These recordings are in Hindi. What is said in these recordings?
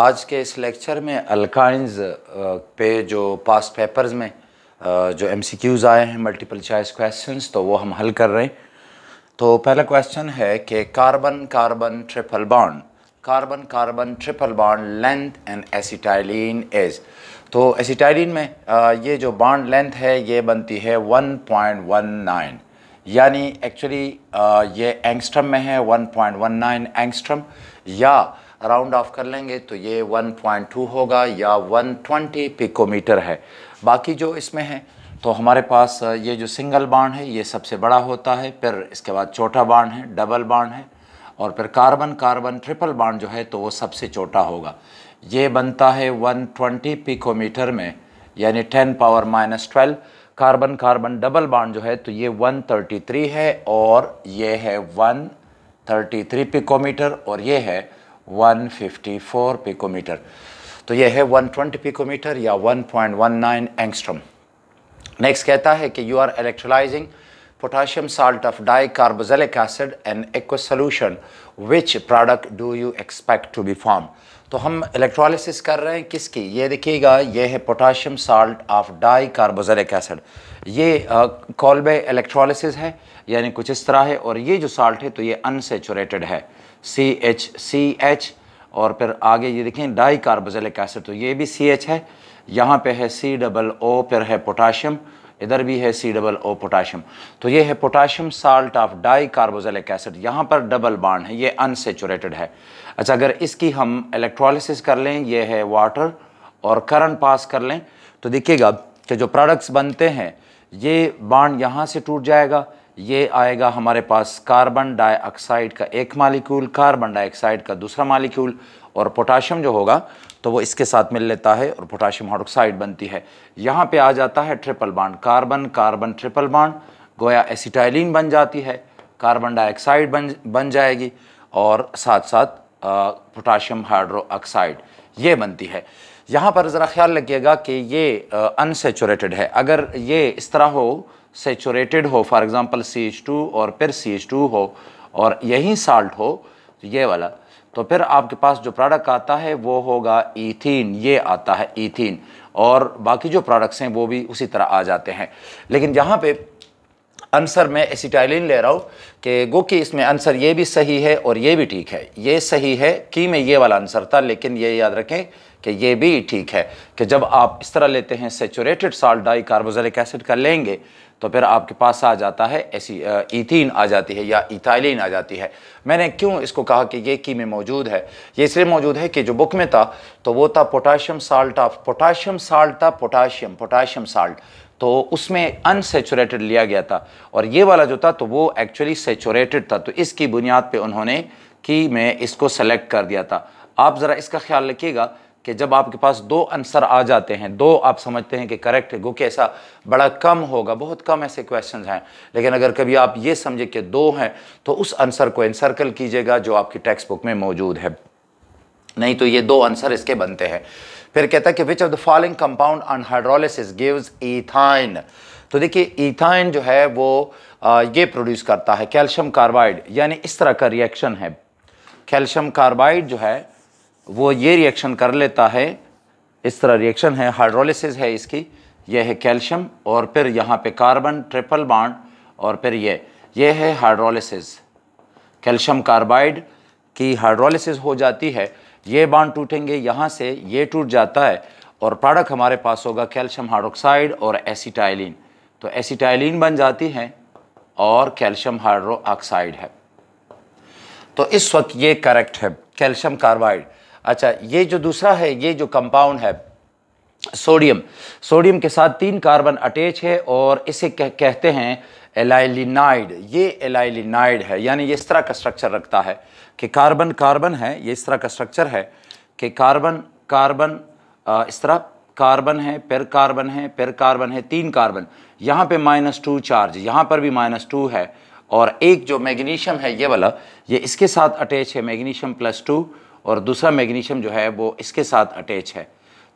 आज के इस लेक्चर में अल्काइंस पे जो पास्ट पेपर्स में जो एमसीक्यूज़ आए हैं मल्टीपल चॉइस क्वेश्चंस तो वो हम हल कर रहे हैं तो पहला क्वेश्चन है कि carbon carbon triple bond carbon carbon triple bond length and acetylene as तो एसिटाइलिन में ये जो बॉन्ड लेंथ है ये बनती है 1.19 यानी एक्चुअली ये एंगस्ट्रम में है 1.19 एंगस्ट्रम या राउंड ऑफ कर लेंगे तो ये 1.2 होगा या 120 पिकोमीटर है बाकी जो इसमें है तो हमारे पास ये जो सिंगल बाड है ये सबसे बड़ा होता है फिर इसके बाद छोटा बाड है डबल बाड है और फिर कार्बन कार्बन ट्रिपल बाड जो है तो वो सबसे छोटा होगा ये बनता है 120 पिकोमीटर में यानी 10 power minus twelve carbon carbon double bond जो है तो ये 133 है और ये है 133 पिकोमीटर और ये है 154 पिकोमीटर तो यह है 120 पिकोमीटर या 1.19 एंगस्ट्रम नेक्स्ट कहता है कि you are electrolyzing potassium salt of dicarboxylic acid and aqueous solution which product do you expect to be form तो हम इलेक्ट्रोलिसिस कर रहे हैं किसकी ये देखिएगा ये है potassium salt of die carboxylic acid ये कॉलबे इलेक्ट्रोलिसिस है यानी कुछ इस तरह है और ये जो साल्ट है तो ये अनसेचुरेटेड है सी एच सी एच और फिर आगे ये देखें डाई कार्बोजेलिक एसिड तो ये भी सी एच है यहाँ पे है सी डबल ओ फिर है पोटाशियम इधर भी है सी डबल ओ पोटाशियम तो ये है potassium salt of die carboxylic acid यहाँ पर डबल बाड है ये अनसेचुरेटेड है अच्छा अगर इसकी हम इलेक्ट्रोलिसिस कर लें ये है वाटर और करंट पास कर लें तो देखिएगा कि जो प्रोडक्ट्स बनते हैं ये बाड यहाँ से टूट जाएगा ये आएगा हमारे पास कार्बन डाइऑक्साइड का एक मालिक्यूल कार्बन डाइऑक्साइड का दूसरा मालिक्यूल और पोटाशियम जो होगा तो वो इसके साथ मिल लेता है और पोटाशियम हाइड्रोक्साइड बनती है यहाँ पे आ जाता है ट्रिपल बाड कार्बन कार्बन ट्रिपल बाड गोया एसिटाइलिन बन जाती है कार्बन डाइऑक्साइड बन बन जाएगी और साथ साथ पोटाशियम हाइड्रोक्साइड ये बनती है यहाँ पर ज़रा ख्याल रखिएगा कि ये अनसेचुरेटेड है अगर ये इस तरह हो सेचूरेटेड हो for example C H two और फिर सी एच टू हो और यही साल्ट हो तो ये वाला तो फिर आपके पास जो प्रोडक्ट आता है वो होगा ईथीन ये आता है ईथीन और बाकी जो प्रोडक्ट्स हैं वो भी उसी तरह आ जाते हैं लेकिन यहाँ पे आंसर मैं एसिटाइलिन ले रहा हूँ कि गो कि इसमें आंसर ये भी सही है और ये भी ठीक है ये सही है कि मैं ये वाला आंसर था लेकिन ये याद रखें कि ये भी ठीक है कि जब आप इस तरह लेते हैं saturated salt di carboxylic acid का लेंगे तो फिर आपके पास आ जाता है ऐसी ईथीन आ जाती है या इथाइलिन आ जाती है मैंने क्यों इसको कहा कि ये की में मौजूद है ये इसलिए मौजूद है कि जो बुक में था तो वो था potassium salt of potassium salt था पोटाशियम पोटाशियम साल्ट तो उसमें अनसेचुरेटेड लिया गया था और ये वाला जो था तो वो एक्चुअली सेचुरेटेड था तो इसकी बुनियाद पर उन्होंने की मैं इसको सेलेक्ट कर दिया था आप ज़रा इसका ख्याल रखिएगा कि जब आपके पास दो आंसर आ जाते हैं दो आप समझते हैं कि करेक्ट है गो ऐसा बड़ा कम होगा बहुत कम ऐसे क्वेश्चंस हैं लेकिन अगर कभी आप ये समझे कि दो हैं तो उस आंसर को इंसर्कल कीजिएगा जो आपकी टेक्स्ट बुक में मौजूद है नहीं तो ये दो आंसर इसके बनते हैं फिर कहता है कि which of the following compound on hydrolysis gives ethyne तो देखिए इथाइन जो है वो ये प्रोड्यूस करता है कैल्शियम कार्बाइड यानी इस तरह का रिएक्शन है कैल्शियम कार्बाइड जो है वो ये रिएक्शन कर लेता है इस तरह रिएक्शन है हाइड्रोलिसिस है इसकी यह है कैल्शियम और फिर यहाँ पे कार्बन ट्रिपल बाड और फिर ये ये है हाइड्रोलिसिस कैल्शियम कार्बाइड की हाइड्रोलिसिस हो जाती है ये बाड टूटेंगे यहाँ से ये टूट जाता है और प्रोडक्ट हमारे पास होगा कैल्शियम हाइड्रोक्साइड और एसीटाइलिन तो एसिटाइलिन बन जाती है और कैल्शियम हाइड्रो है तो इस वक्त ये करेक्ट है कैल्शियम कार्बाइड अच्छा ये जो दूसरा है ये जो कंपाउंड है सोडियम सोडियम के साथ तीन कार्बन अटैच है और इसे कह, कहते हैं एलाइलिनाइड ये एलाइलिनाइड है यानी ये इस तरह का स्ट्रक्चर रखता है कि कार्बन कार्बन है ये इस तरह का स्ट्रक्चर है कि कार्बन कार्बन इस तरह कार्बन है पेर कार्बन है पेर कार्बन है तीन कार्बन यहाँ पे माइनस टू चार्ज यहाँ पर भी माइनस टू है और एक जो मैग्नीशियम है ये वाला ये इसके साथ अटैच है मैग्नीशियम प्लस टू और दूसरा मैग्नीशियम जो है वो इसके साथ अटैच है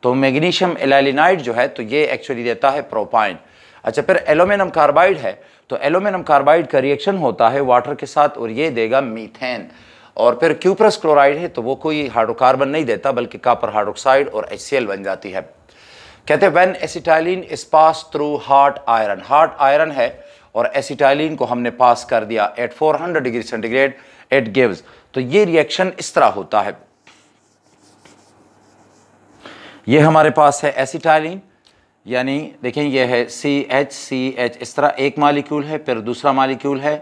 तो मैग्नीशियम एलालिनाइड जो है तो ये एक्चुअली देता है प्रोपाइन अच्छा फिर एलोमिनियम कार्बाइड है तो एलोमिनियम कार्बाइड का रिएक्शन होता है वाटर के साथ और ये देगा मीथेन और फिर क्यूप्रस क्लोराइड है तो वो कोई हाइड्रोकार्बन नहीं देता बल्कि कापर हाइड्रोक्साइड और एच बन जाती है कहते हैं when acetylene is pass through hot iron hot iron है और एसिटाइलिन को हमने पास कर दिया at 400 degree centigrade it gives तो ये रिएक्शन इस तरह होता है ये हमारे पास है एसिटाइलिन यानी देखें ये है सी एच सी एच इस तरह एक मालिक्यूल है फिर दूसरा मालिक्यूल है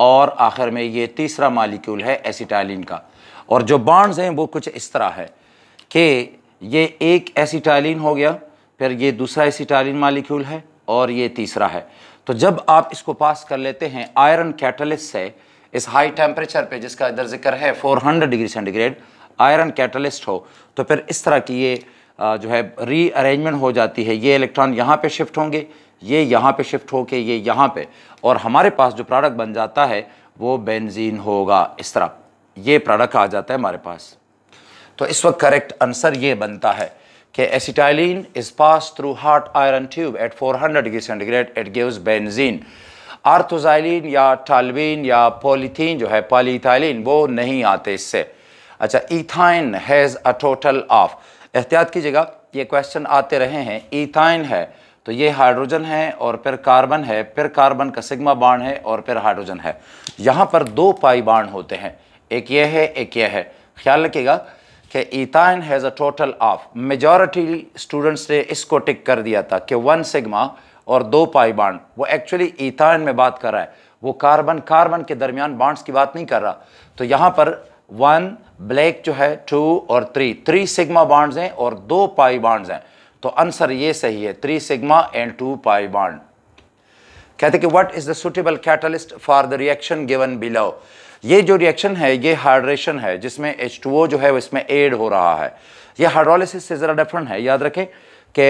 और आखिर में ये तीसरा मालिक्यूल है एसिटाइलिन का और जो बॉन्ड्स हैं वो कुछ इस तरह है कि ये एक एसिटाइलिन हो गया फिर ये दूसरा एसिटाइलिन मालिक्यूल है और ये तीसरा है तो जब आप इसको पास कर लेते हैं आयरन कैटलिस्ट से इस हाई टेम्परेचर पे जिसका इधर जिक्र है 400 डिग्री सेंटीग्रेड आयरन कैटलिस्ट हो तो फिर इस तरह की ये जो है रीअरेंजमेंट हो जाती है ये इलेक्ट्रॉन यहाँ पे शिफ्ट होंगे ये यहाँ पे शिफ्ट होके ये यहाँ पे और हमारे पास जो प्रोडक्ट बन जाता है वो बेंजीन होगा इस तरह ये प्रोडक्ट आ जाता है हमारे पास तो इस वक्त करेक्ट आंसर ये बनता है कि acetylene is pass through hot iron tube at 400 degree centigrade at gives benzene orthoxylene या टालबिन या पॉलीथीन जो है पॉलीथाइलिन वो नहीं आते इससे अच्छा ethyne has a total of एहतियात कीजिएगा ये क्वेश्चन आते रहे हैं इथाइन है तो ये हाइड्रोजन है और फिर कार्बन है फिर कार्बन का सिग्मा बाण है और फिर हाइड्रोजन है यहाँ पर दो पाई बाण होते हैं एक ये है एक ये है ख्याल रखिएगा कि ethyne has a total of majority students ने इसको टिक कर दिया था कि वन सिग्मा और दो पाई बाड वो एक्चुअली ईथान में बात कर रहा है वो कार्बन कार्बन के दरमियान बाड्स की बात नहीं कर रहा तो यहाँ पर वन ब्लैक जो है टू और थ्री थ्री सिग्मा बाड्स हैं और दो पाई बाड्स हैं तो आंसर ये सही है three sigma and two pi bond कहते कि what is the suitable catalyst for the reaction given below ये जो रिएक्शन है ये हाइड्रेशन है जिसमें एच जो है इसमें एड हो रहा है ये हाइड्रोलिसिस से ज़रा डिफरेंट है याद रखें कि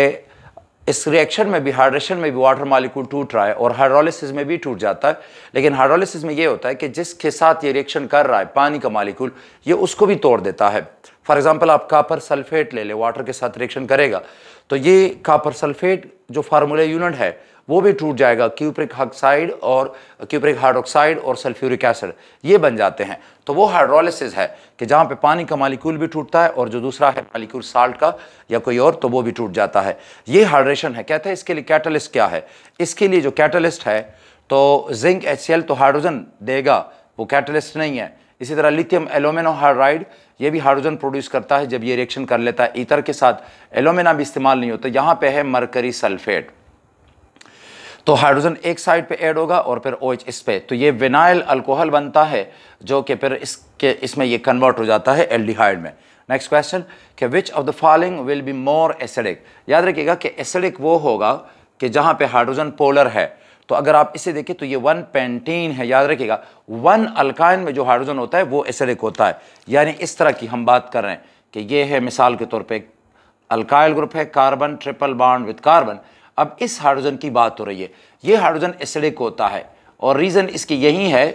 इस रिएक्शन में भी हाइड्रेशन में भी वाटर मालिक्यूल टूट रहा है और हाइड्रोलिसिस में भी टूट जाता है लेकिन हाइड्रोलिसिस में ये होता है कि जिसके साथ ये रिएक्शन कर रहा है पानी का मालिक्यूल ये उसको भी तोड़ देता है फॉर एग्जाम्पल आप कापर सल्फेट ले लें वाटर के साथ रिएक्शन करेगा तो ये कापर सल्फेट जो फार्मूला यूनिट है वो भी टूट जाएगा क्यूप्रिक ऑक्साइड और क्यूप्रिक हाइड्रोक्साइड और सल्फ्यूरिक एसिड ये बन जाते हैं तो वो हाइड्रोलिसिस है कि जहाँ पे पानी का मालिक्यूल भी टूटता है और जो दूसरा है मालिक्यूल साल्ट का या कोई और तो वो भी टूट जाता है ये हाइड्रेशन है कहते हैं इसके लिए कैटलिस्ट क्या है इसके लिए जो कैटलिस्ट है तो जिंक एच तो हाइड्रोजन देगा वो कैटलिस्ट नहीं है इसी तरह लिथियम एलोमिनो हाइड्राइड ये भी हाइड्रोजन प्रोड्यूस करता है जब ये रिएक्शन कर लेता है ईथर के साथ एलोमिना भी इस्तेमाल नहीं होता यहाँ पे है मरकरी सल्फेट तो हाइड्रोजन एक साइड पे ऐड होगा और फिर ओ OH इस पे तो ये विनाइल अल्कोहल बनता है जो कि फिर इसके इसमें ये कन्वर्ट हो जाता है एल्डिहाइड में नेक्स्ट क्वेश्चन कि which of the following will be more acidic याद रखिएगा कि एसिडिक वो होगा कि जहाँ पे हाइड्रोजन पोलर है तो अगर आप इसे देखें तो ये वन पेंटीन है याद रखिएगा वन अल्काइन में जो हाइड्रोजन होता है वो एसिडिक होता है यानी इस तरह की हम बात कर रहे हैं कि ये है मिसाल के तौर पर अल्काइल ग्रुप है carbon triple bond with carbon अब इस हाइड्रोजन की बात हो रही है ये हाइड्रोजन एसिडिक होता है और रीज़न इसकी यही है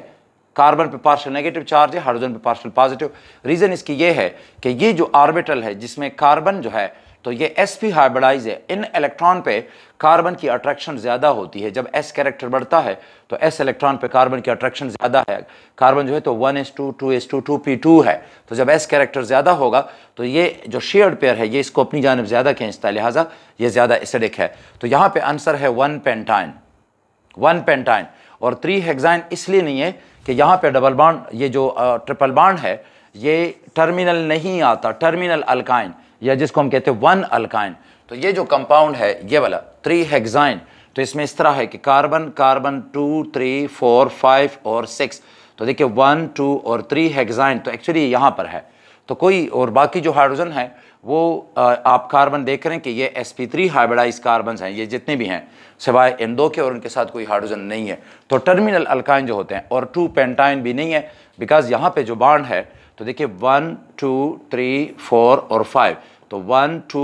कार्बन पे पार्शल नेगेटिव चार्ज है हाइड्रोजन पे पार्शल पॉजिटिव रीज़न इसकी ये है कि ये जो आर्बिटल है जिसमें कार्बन जो है तो ये एस पी हाइब्रिडाइज है इन इलेक्ट्रॉन पे कार्बन की अट्रैक्शन ज़्यादा होती है जब एस कैरेक्टर बढ़ता है तो एस इलेक्ट्रॉन पे कार्बन की अट्रैक्शन ज़्यादा है कार्बन जो है तो one S two two S two two P two है तो जब एस कैरेक्टर ज़्यादा होगा तो ये जो शेयर्ड पेयर है ये इसको अपनी जानब ज़्यादा खींचता है लिहाजा ये ज़्यादा एसिडिक है तो यहाँ पर आंसर है वन पेंटाइन वन पेंटाइन और थ्री हेक्साइन इसलिए नहीं है कि यहाँ पे डबल बाड ये जो ट्रिपल बाड है ये टर्मिनल नहीं आता टर्मिनल अल्काइन या जिसको हम कहते हैं वन अल्काइन तो ये जो कंपाउंड है ये वाला थ्री हेक्साइन तो इसमें इस तरह है कि carbon carbon two three four five और सिक्स तो देखिए वन टू और थ्री हेक्साइन तो एक्चुअली यहाँ पर है तो कोई और बाकी जो हाइड्रोजन है वो आप कार्बन देख रहे हैं कि ये sp3 पी हाइब्रिडाइज कार्बन हैं ये जितने भी हैं सिवाय इन दो के और उनके साथ कोई हाइड्रोजन नहीं है तो टर्मिनल अल्काइन जो होते हैं और टू पेंटाइन भी नहीं है बिकॉज यहाँ पे जो बाड है तो देखिए वन टू थ्री फोर और फाइव तो वन टू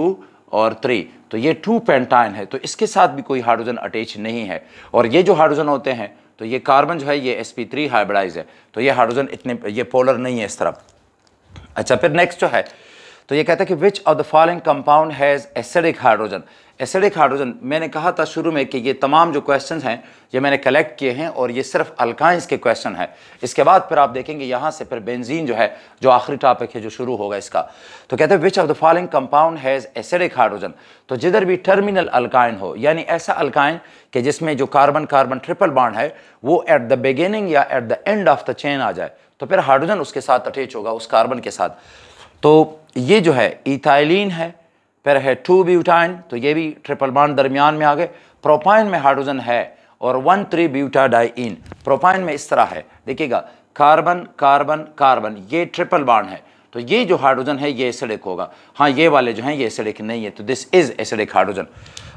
और थ्री तो ये टू पेंटाइन है तो इसके साथ भी कोई हाइड्रोजन अटैच नहीं है और ये जो हाइड्रोजन होते हैं तो ये कार्बन जो है ये एस पी थ्री हाइब्रिडाइज है तो ये हाइड्रोजन इतने ये पोलर नहीं है इस तरफ अच्छा फिर नेक्स्ट जो है तो ये कहता है कि which of the following compound has acidic hydrogen acidic hydrogen मैंने कहा था शुरू में कि ये तमाम जो क्वेश्चंस हैं ये मैंने कलेक्ट किए हैं और ये सिर्फ अल्काइंस के क्वेश्चन है इसके बाद फिर आप देखेंगे यहाँ से फिर बेंजीन जो है जो आखिरी टॉपिक है जो शुरू होगा इसका तो कहते हैं which of the following compound has acidic hydrogen तो जिधर भी टर्मिनल अल्काइन हो यानी ऐसा अल्काइन कि जिसमें जो कार्बन कार्बन ट्रिपल बाड है वो एट द बिगेनिंग या at the end of the chain आ जाए तो फिर हाइड्रोजन उसके साथ अटैच होगा उस कार्बन के साथ तो ये जो है इथाइलिन है फिर है टू ब्यूटाइन तो ये भी ट्रिपल बॉन्ड दरमियान में आ गए प्रोपाइन में हाइड्रोजन है और one three butadiene propyne में इस तरह है देखिएगा कार्बन कार्बन कार्बन ये ट्रिपल बॉन्ड है तो ये जो हाइड्रोजन है ये एसिडिक होगा हाँ ये वाले जो हैं ये एसिडिक नहीं है तो दिस इज़ एसिडिक हाइड्रोजन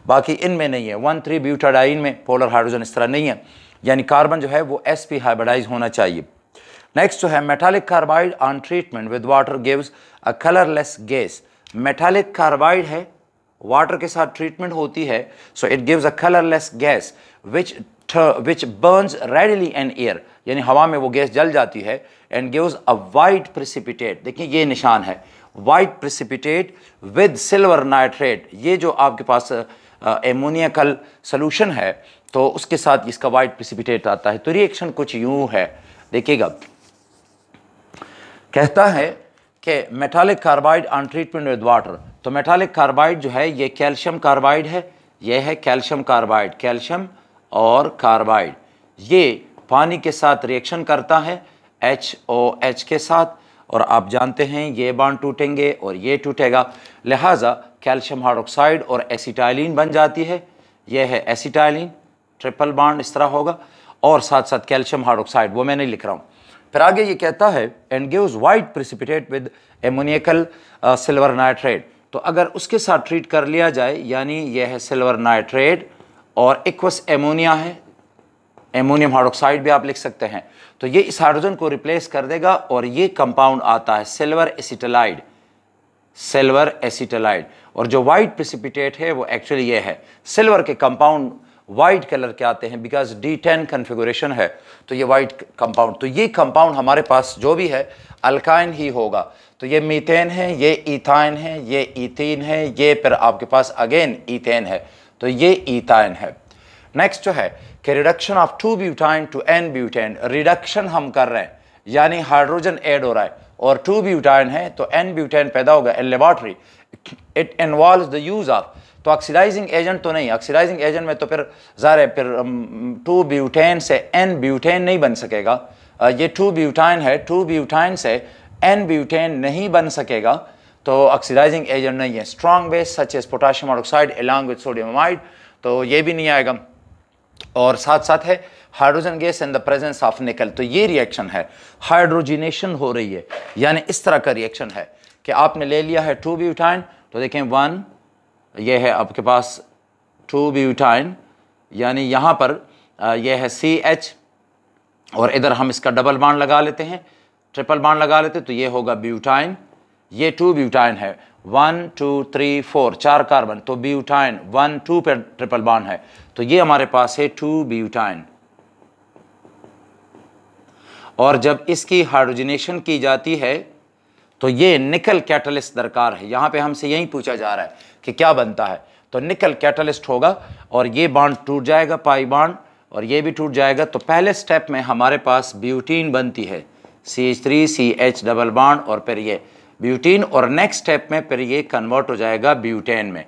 बाकी इनमें नहीं है वन थ्री ब्यूटाडाइन में पोलर हाइड्रोजन इस तरह नहीं है यानी कार्बन जो है वो एस पी हाइब्रिडाइज होना चाहिए नेक्स्ट जो है metallic carbide on treatment with water gives a colourless gas metallic carbide है वाटर के साथ ट्रीटमेंट होती है so it gives a colourless gas which which burns readily in air यानी हवा में वो गैस जल जाती है and gives a white precipitate देखिए ये निशान है white precipitate with silver nitrate ये जो आपके पास एमोनियाकल सोल्यूशन है तो उसके साथ इसका वाइट प्रिसिपिटेट आता है तो रिएक्शन कुछ यूं है देखिएगा कहता है कि metallic carbide on treatment with water तो मेटालिक कार्बाइड जो है ये कैल्शियम कार्बाइड है ये है कैल्शियम कार्बाइड कैल्शियम और कार्बाइड ये पानी के साथ रिएक्शन करता है एच ओ एच के साथ और आप जानते हैं ये बांड टूटेंगे और ये टूटेगा लिहाजा कैल्शियम हाइड्रोक्साइड और एसिटाइलिन बन जाती है यह है एसिटाइलिन ट्रिपल बांड इस तरह होगा और साथ साथ कैल्शियम हाइड्रोक्साइड वो मैं नहीं लिख रहा हूँ फिर आगे ये कहता है and give white precipitate with ammoniacal silver nitrate तो अगर उसके साथ ट्रीट कर लिया जाए यानी यह है सिल्वर नाइट्रेट और इक्वस एमोनिया है एमोनियम हाइड्रोक्साइड भी आप लिख सकते हैं तो ये इस हाइड्रोजन को रिप्लेस कर देगा और ये कंपाउंड आता है सिल्वर एसिटलाइड सिल्वर एसिटलाइड और जो वाइट प्रिसिपिटेट है वो एक्चुअली ये है सिल्वर के कंपाउंड वाइट कलर के आते हैं बिकॉज डी टेन कन्फिगोरेशन है तो ये वाइट कंपाउंड तो ये कंपाउंड हमारे पास जो भी है अल्काइन ही होगा तो ये मीथेन है ये इथाइन है ये इथिन है ये फिर आपके पास अगेन इथेन है तो ये इथाइन है नेक्स्ट जो है कि reduction of two butyne to N butane reduction हम कर रहे हैं यानी हाइड्रोजन एड हो रहा है और टू ब्यूटाइन है तो एन ब्यूटेन पैदा होगा in laboratory it involve the use of तो ऑक्सीडाइजिंग एजेंट तो नहीं ऑक्सीडाइजिंग एजेंट में तो फिर ज़ाहिर है फिर टू ब्यूटेन से एन ब्यूटेन नहीं बन सकेगा ये टू ब्यूटाइन है टू ब्यूटाइन से एन ब्यूटेन नहीं बन सकेगा तो ऑक्सीडाइजिंग एजेंट नहीं है strong base such as potassium oxide along with sodium amide तो ये भी नहीं आएगा और साथ साथ है hydrogen gas in the presence of nickel तो ये रिएक्शन है हाइड्रोजिनेशन हो रही है यानी इस तरह का रिएक्शन है कि आपने ले लिया है टू ब्यूटाइन तो देखें वन ये है आपके पास टू ब्यूटाइन यानी यहाँ पर यह है सी एच और इधर हम इसका डबल बाड लगा लेते हैं ट्रिपल बाड लगा लेते तो ये होगा ब्यूटाइन ये टू ब्यूटाइन है वन टू थ्री फोर चार कार्बन तो ब्यूटाइन वन टू पे ट्रिपल बाड है तो ये हमारे पास है टू ब्यूटाइन और जब इसकी हाइड्रोजनेशन की जाती है तो ये निकल कैटलिस्ट दरकार है यहाँ पे हमसे यही पूछा जा रहा है कि क्या बनता है तो निकल कैटलिस्ट होगा और ये बाड टूट जाएगा पाई बाड और ये भी टूट जाएगा तो पहले स्टेप में हमारे पास ब्यूटीन बनती है C H three C H double bond और फिर ये ब्यूटीन और नेक्स्ट स्टेप में फिर ये कन्वर्ट हो जाएगा ब्यूटेन में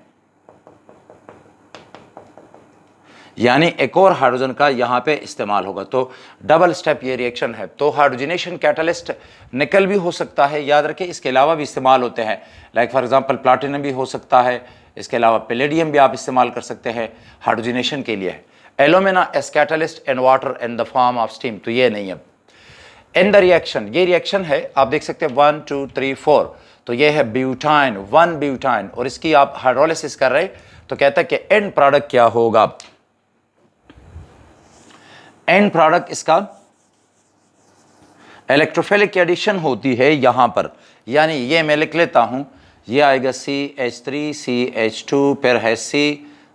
यानी एक और हाइड्रोजन का यहाँ पे इस्तेमाल होगा तो डबल स्टेप ये रिएक्शन है तो हाइड्रोजनेशन कैटलिस्ट निकल भी हो सकता है याद रखें इसके अलावा भी इस्तेमाल होते हैं लाइक फॉर एग्जांपल प्लाटिनम भी हो सकता है इसके अलावा पेलेडियम भी आप इस्तेमाल कर सकते हैं हाइड्रोजिनेशन के लिए alumina as catalyst and water in the form of steam तो ये नहीं है एंड द रिएक्शन ये रिएक्शन है आप देख सकते हैं वन टू थ्री फोर तो ये है ब्यूटाइन वन ब्यूटाइन और इसकी आप हाइड्रोलिसिस कर रहे तो कहता है कि एंड प्रोडक्ट क्या होगा एंड प्रोडक्ट इसका इलेक्ट्रोफेलिक एडिशन होती है यहाँ पर यानी ये मैं लिख लेता हूँ ये आएगा C H three C H two फिर है सी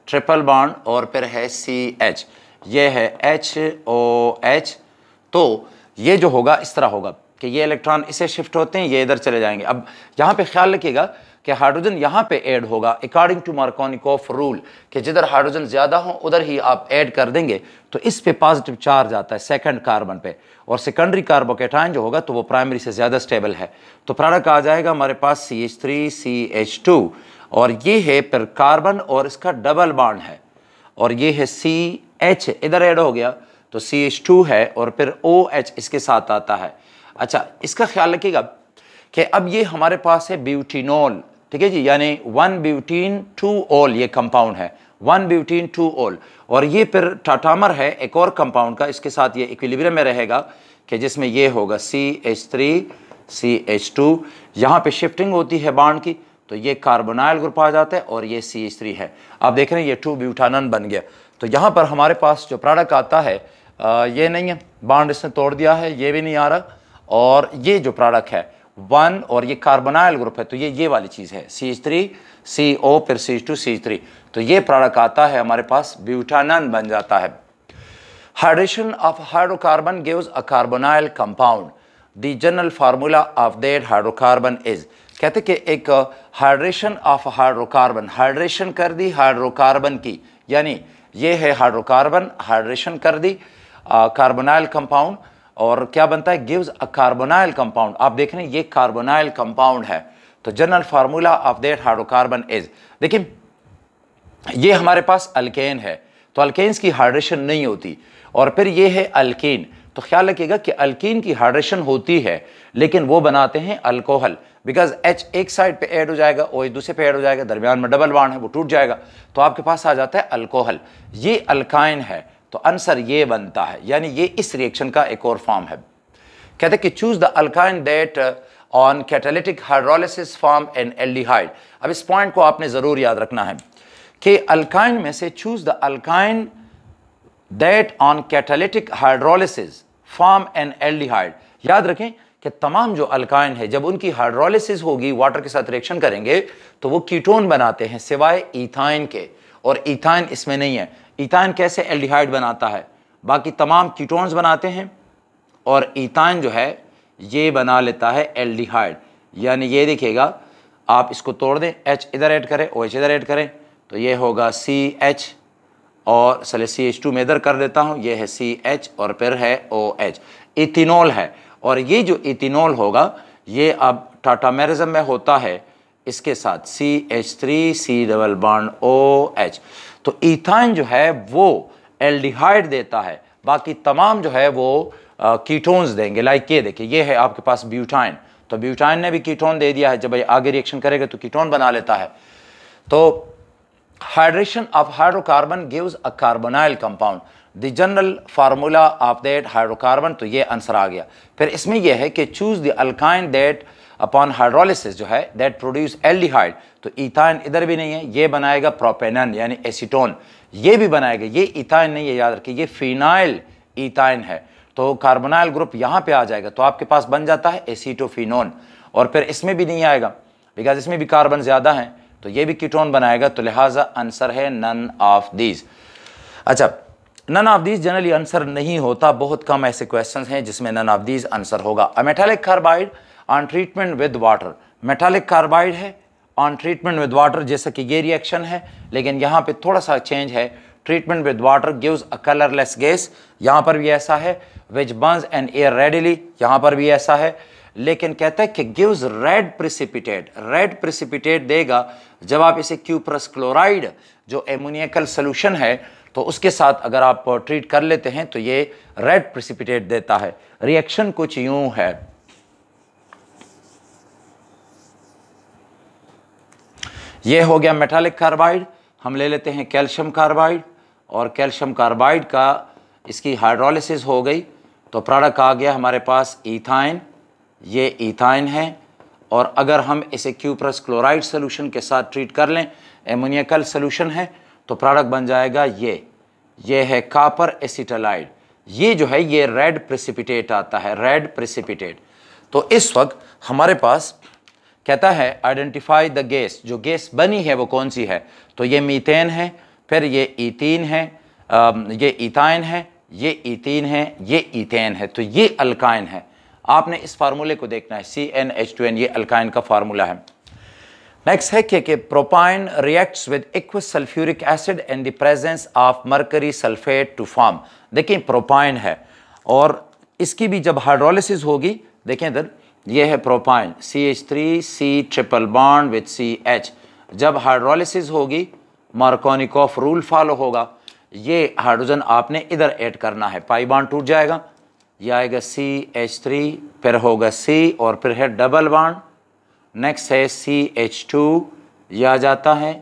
ट्रिपल बॉन्ड और फिर है सी एच ये है एच ओ एच तो ये जो होगा इस तरह होगा कि ये इलेक्ट्रॉन इसे शिफ्ट होते हैं ये इधर चले जाएंगे अब यहाँ पे ख्याल रखिएगा कि हाइड्रोजन यहाँ पे ऐड होगा अकॉर्डिंग टू ऑफ रूल कि जिधर हाइड्रोजन ज़्यादा हो उधर ही आप ऐड कर देंगे तो इस पे पॉजिटिव चार्ज आता है सेकंड कार्बन पे और सेकेंडरी कार्बोकेटाइन जो होगा तो वो प्राइमरी से ज़्यादा स्टेबल है तो प्रोडक्ट आ जाएगा हमारे पास C H three C H two और ये है पर कार्बन और इसका डबल बाड है और ये है सी एच इधर ऐड हो गया तो सी एच टू है और फिर ओ एच इसके साथ आता है अच्छा इसका ख्याल रखिएगा कि अब ये हमारे पास है ब्यूटीनोल ठीक है जी यानी वन ब्यूटीन टू ऑल ये कंपाउंड है वन ब्यूटीन टू ऑल और ये फिर टाटामर है एक और कंपाउंड का इसके साथ ये इक्विलिब्रियम में रहेगा कि जिसमें ये होगा C H three C H two यहाँ पर शिफ्टिंग होती है बाड की तो ये कार्बोनाइल ग्रुप आ जाता है और ये सी एच थ्री है आप देख रहे हैं ये टू ब्यूटानन बन गया तो यहाँ पर हमारे पास जो प्रोडक्ट आता है आ, ये नहीं है बाड इसने तोड़ दिया है ये भी नहीं आ रहा और ये जो प्रोडक्ट है वन और ये कार्बोनाइल ग्रुप है तो ये ये वाली चीज़ है C H three C O फिर C H two C H three तो ये प्रोडक्ट आता है हमारे पास ब्यूटानन बन जाता है hydration of hydrocarbon gives a carbonyl compound the general formula of that hydrocarbon is कहते कि एक हाइड्रेशन ऑफ हाइड्रोकार्बन हाइड्रेशन कर दी हाइड्रोकार्बन की यानी ये है हाइड्रोकार्बन हाइड्रेशन कर दी कार्बोनाइल uh, कंपाउंड और क्या बनता है गिव्स अ कार्बोनाइल कंपाउंड आप देख रहे हैं ये कार्बोनाइल कंपाउंड है तो general formula of that hydrocarbon is देखिए ये हमारे पास अल्केन है तो अल्केन्स की हाइड्रेशन नहीं होती और फिर ये है अल्कीन तो ख्याल रखिएगा कि अल्कीन की हाइड्रेशन होती है लेकिन वो बनाते हैं अल्कोहल बिकॉज एच एक साइड पे ऐड हो जाएगा ओ एच दूसरे पे ऐड हो जाएगा दरमियान में डबल वाण है वो टूट जाएगा तो आपके पास आ जाता है अल्कोहल ये अल्काइन है तो आंसर ये बनता है यानी ये इस रिएक्शन का एक और फॉर्म है कहते कि choose the alkyne that on catalytic hydrolysis form an aldehyde अब इस पॉइंट को आपने ज़रूर याद रखना है कि अल्काइन में से choose the alkyne that on catalytic hydrolysis form an aldehyde याद रखें कि तमाम जो अल्काइन है जब उनकी हाइड्रोलिसिस होगी वाटर के साथ रिएक्शन करेंगे तो वो कीटोन बनाते हैं सिवाय इथाइन के और इथाइन इसमें नहीं है ईथाइन कैसे एल्डिहाइड बनाता है बाकी तमाम कीटोन्स बनाते हैं और ईथाइन जो है ये बना लेता है एल्डिहाइड यानी ये देखिएगा आप इसको तोड़ दें एच इधर ऐड करें ओ एच इधर ऐड करें तो ये होगा सी एच और सले सी एच टू में इधर कर देता हूँ ये है सी एच और फिर है ओ एच इथिनॉल है और ये जो इथिनॉल होगा ये अब टाटामेरिज्म में होता है इसके साथ C H three C double bond O H तो ईथाइन जो है वो एल्डिहाइड देता है बाकी तमाम जो है वो कीटोन्स देंगे लाइक ये देखिए ये है आपके पास ब्यूटाइन तो ब्यूटाइन ने भी कीटोन दे दिया है जब आगे रिएक्शन करेगा तो कीटोन बना लेता है तो hydration of hydrocarbon gives a carbonyl compound the general formula of that hydrocarbon तो ये आंसर आ गया फिर इसमें यह है कि choose the alkyne that upon hydrolysis जो है दैट प्रोड्यूस एल्डिहाइड तो इथाइन इधर भी नहीं है ये बनाएगा प्रोपेनन यानी एसीटोन ये भी बनाएगा ये इथाइन नहीं है याद रखिए ये फिनाइल इथाइन है तो कार्बोनाइल ग्रुप यहाँ पे आ जाएगा तो आपके पास बन जाता है एसीटोफिनोन और फिर इसमें भी नहीं आएगा बिकॉज इसमें भी कार्बन ज़्यादा है तो ये भी कीटोन बनाएगा तो लिहाजा आंसर है नन ऑफ दीज अच्छा none of these generally answer नहीं होता बहुत कम ऐसे क्वेश्चन हैं जिसमें नन ऑफ दीज आंसर होगा a metallic carbide on treatment with water metallic carbide है ऑन ट्रीटमेंट विद वाटर जैसा कि ये रिएक्शन है लेकिन यहाँ पे थोड़ा सा चेंज है treatment with water gives a colourless gas यहाँ पर भी ऐसा है which burns and air readily यहाँ पर भी ऐसा है लेकिन कहते हैं कि gives red precipitate red precipitate देगा जब आप इसे क्यूप्रस क्लोराइड जो एमोनियकल सोल्यूशन है तो उसके साथ अगर आप ट्रीट कर लेते हैं तो ये रेड प्रिसिपिटेट देता है रिएक्शन कुछ यूं है ये हो गया मेटालिक कार्बाइड हम ले लेते हैं कैल्शियम कार्बाइड और कैल्शियम कार्बाइड का इसकी हाइड्रोलिसिस हो गई तो प्रोडक्ट आ गया हमारे पास इथाइन ये इथाइन है और अगर हम इसे क्यूप्रस क्लोराइड सोल्यूशन के साथ ट्रीट कर लें एमोनियकल सोल्यूशन है तो प्रोडक्ट बन जाएगा ये ये है कापर एसिटलाइड ये जो है ये रेड प्रेसिपिटेट आता है रेड प्रेसिपिटेट तो इस वक्त हमारे पास कहता है आइडेंटिफाई द गैस जो गैस बनी है वो कौन सी है तो ये मीथेन है फिर ये इथीन है ये इथाइन है ये इथीन है ये इथेन है तो ये अल्काइन है आपने इस फार्मूले को देखना है C N H two N ये अल्काइन का फार्मूला है नेक्स्ट है कि, propyne reacts with aq sulphuric acid in the presence of mercury sulphate to form देखें प्रोपाइन है और इसकी भी जब हाइड्रोलिसिस होगी देखें इधर ये है propyne C H three C triple bond with C H जब हाइड्रोलिसिस होगी मार्कोनिकॉफ रूल फॉलो होगा ये हाइड्रोजन आपने इधर ऐड करना है पाई बॉन्ड टूट जाएगा ये आएगा सी एच थ्री फिर होगा सी और फिर है डबल बॉन्ड नेक्स्ट है सी एच टू यह आ जाता है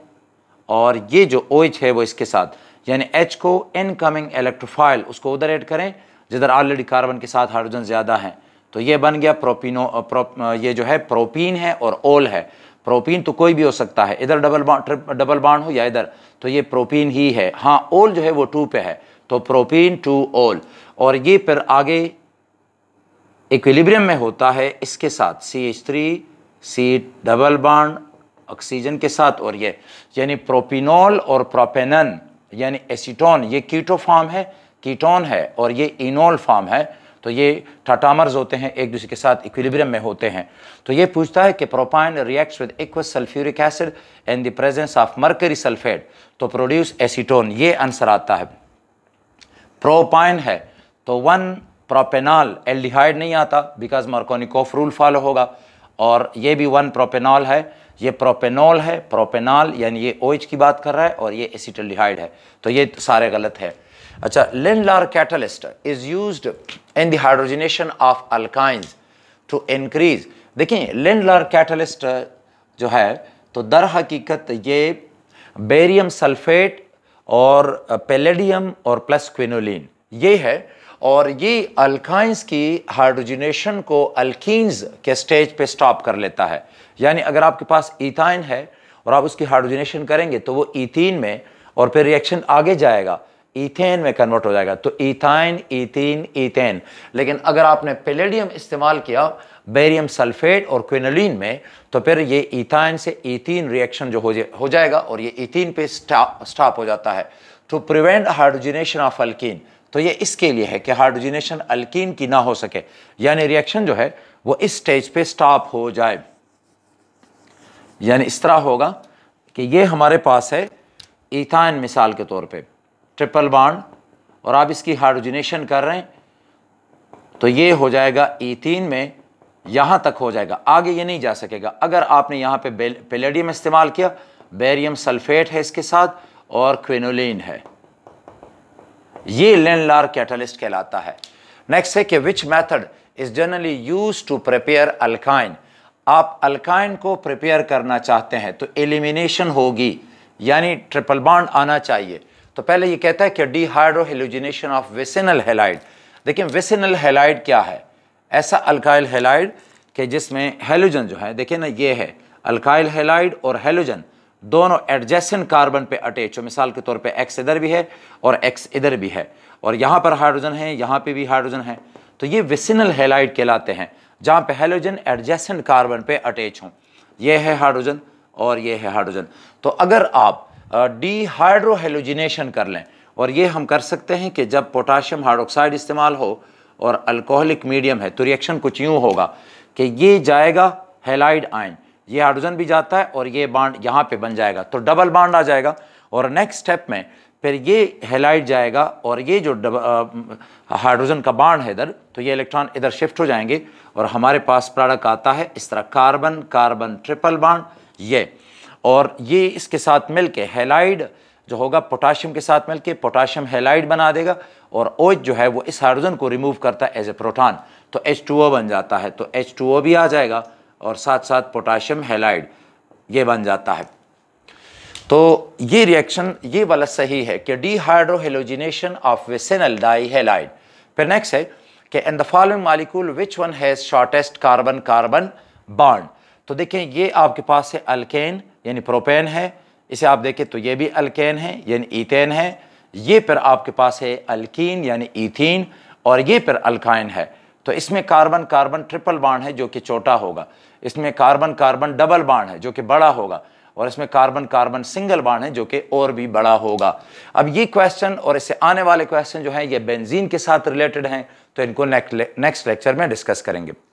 और ये जो ओ OH है वो इसके साथ यानी एच को इनकमिंग इलेक्ट्रोफाइल उसको उधर ऐड करें जिधर ऑलरेडी कार्बन के साथ हाइड्रोजन ज़्यादा है तो ये बन गया प्रोपिनो प्रोप, ये जो है प्रोपीन है और ओल है प्रोपीन तो कोई भी हो सकता है इधर डबल बाड डबल बाड हो या इधर तो ये प्रोपीन ही है हाँ ओल जो है वो टू पे है तो प्रोपीन टू ओल और ये फिर आगे इक्विलिब्रियम में होता है इसके साथ C H three C double bond oxygen के साथ और ये यानी प्रोपिनोल और प्रोपेनन यानी एसीटोन ये कीटो फॉर्म है कीटोन है और ये इनोल फॉर्म है तो ये टाटामर्स होते हैं एक दूसरे के साथ इक्विलिब्रियम में होते हैं तो ये पूछता है कि propyne reacts with aqueous sulphuric acid and the presence of mercury sulphate to produce acetone ये आंसर आता है प्रोपाइन है तो वन प्रोपेनॉल एल्डिहाइड नहीं आता बिकॉज मार्कोनिकोफ रूल फॉलो होगा और ये भी वन प्रोपेनॉल है ये प्रोपेनॉल है प्रोपेनॉल यानी ये ओएच की बात कर रहा है और ये एसिटल्डिहाइड है तो ये सारे गलत है अच्छा Lindlar catalyst is use in the hydrogenation of alkynes to increase देखिए लार कैटलिस्ट जो है तो दर हकीकत ये बेरियम सल्फेट और पेलेडियम और प्लस क्विनोलिन ये है और ये अल्काइंस की हाइड्रोजिनेशन को अल्कीन्स के स्टेज पे स्टॉप कर लेता है यानी अगर आपके पास इथाइन है और आप उसकी हाइड्रोजिनेशन करेंगे तो वो इथीन में और फिर रिएक्शन आगे जाएगा ईथेन में कन्वर्ट हो जाएगा तो ईथाइन ईथीन इथेन लेकिन अगर आपने पेलेडियम इस्तेमाल किया बेरियम सल्फेट और क्विनोलिन में तो फिर ये इथाइन से ईथीन रिएक्शन जो हो, जाएगा और ये इथिन पे स्टॉप हो जाता है to prevent hydrogenation of alkene तो ये इसके लिए है कि हाइड्रोजिनेशन अल्किन की ना हो सके यानी रिएक्शन जो है वो इस स्टेज पे स्टॉप हो जाए यानी इस तरह होगा कि ये हमारे पास है इथाइन मिसाल के तौर पर ट्रिपल बॉन्ड और आप इसकी हाइड्रोजनेशन कर रहे हैं तो ये हो जाएगा ईथीन में यहाँ तक हो जाएगा आगे ये नहीं जा सकेगा अगर आपने यहाँ पे पेलेडियम इस्तेमाल किया बेरियम सल्फेट है इसके साथ और क्विनोलिन है ये लेनलार कैटलिस्ट कहलाता है नेक्स्ट है कि which method is generally use to prepare alkyne आप अल्काइन को प्रिपेयर करना चाहते हैं तो एलिमिनेशन होगी यानी ट्रिपल बॉन्ड आना चाहिए तो पहले ये कहता है कि डिहाइड्रोहेलोजिनेशन ऑफ वेसिनल हेलाइड देखिए वेसिनल हेलाइड क्या है ऐसा अल्काइल हेलाइड कि जिसमें हेलोजन जो है देखिए ना ये है अल्काइल हेलाइड और हेलोजन दोनों एडजेसेंट कार्बन पे अटैच हो मिसाल के तौर पे एक्स इधर भी है और एक्स इधर भी है और यहाँ पर हाइड्रोजन है यहाँ पे भी हाइड्रोजन है तो ये विसिनल हेलाइड कहलाते हैं जहाँ पे हेलोजन एडजेसेंट कार्बन पे अटैच हों ये है हाइड्रोजन और ये है हाइड्रोजन तो अगर आप डीहाइड्रोहेलोजिनेशन कर लें और ये हम कर सकते हैं कि जब पोटाशियम हाइड्रोक्साइड इस्तेमाल हो और अल्कोहलिक मीडियम है तो रिएक्शन कुछ यूँ होगा कि ये जाएगा हेलाइड आयन ये हाइड्रोजन भी जाता है और ये बाड यहाँ पे बन जाएगा तो डबल बाड आ जाएगा और नेक्स्ट स्टेप में फिर ये हेलाइड जाएगा और ये जो हाइड्रोजन का बाड है इधर तो ये इलेक्ट्रॉन इधर शिफ्ट हो जाएंगे और हमारे पास प्रोडक्ट आता है इस तरह कार्बन कार्बन ट्रिपल बाड ये और ये इसके साथ मिल के हेलाइड जो होगा पोटाशियम के साथ मिल के पोटाशियम हेलाइड बना देगा और ओज जो है वो इस हाइड्रोजन को रिमूव करता है एज ए प्रोटान तो एच टू ओ बन जाता है तो एच टू ओ भी आ जाएगा और साथ साथ पोटाशियम हेलाइड ये बन जाता है तो ये रिएक्शन ये वाला सही है कि dehydrohalogenation of vicinal di halide फिर नेक्स्ट है कि in the following molecule which one has shortest carbon carbon bond तो देखें ये आपके पास है अल्केन यानी प्रोपेन है इसे आप देखें तो ये भी अल्केन है यानी ईथेन है ये पर आपके पास है अल्कीन यानी ईथीन और ये पर अल्काइन है तो इसमें कार्बन कार्बन ट्रिपल बाण है जो कि छोटा होगा इसमें कार्बन कार्बन डबल बाण है जो कि बड़ा होगा और इसमें कार्बन कार्बन सिंगल बाण है जो कि और भी बड़ा होगा अब ये क्वेश्चन और इससे आने वाले क्वेश्चन जो हैं ये बेंजीन के साथ रिलेटेड हैं तो इनको नेक्स्ट लेक्चर में डिस्कस करेंगे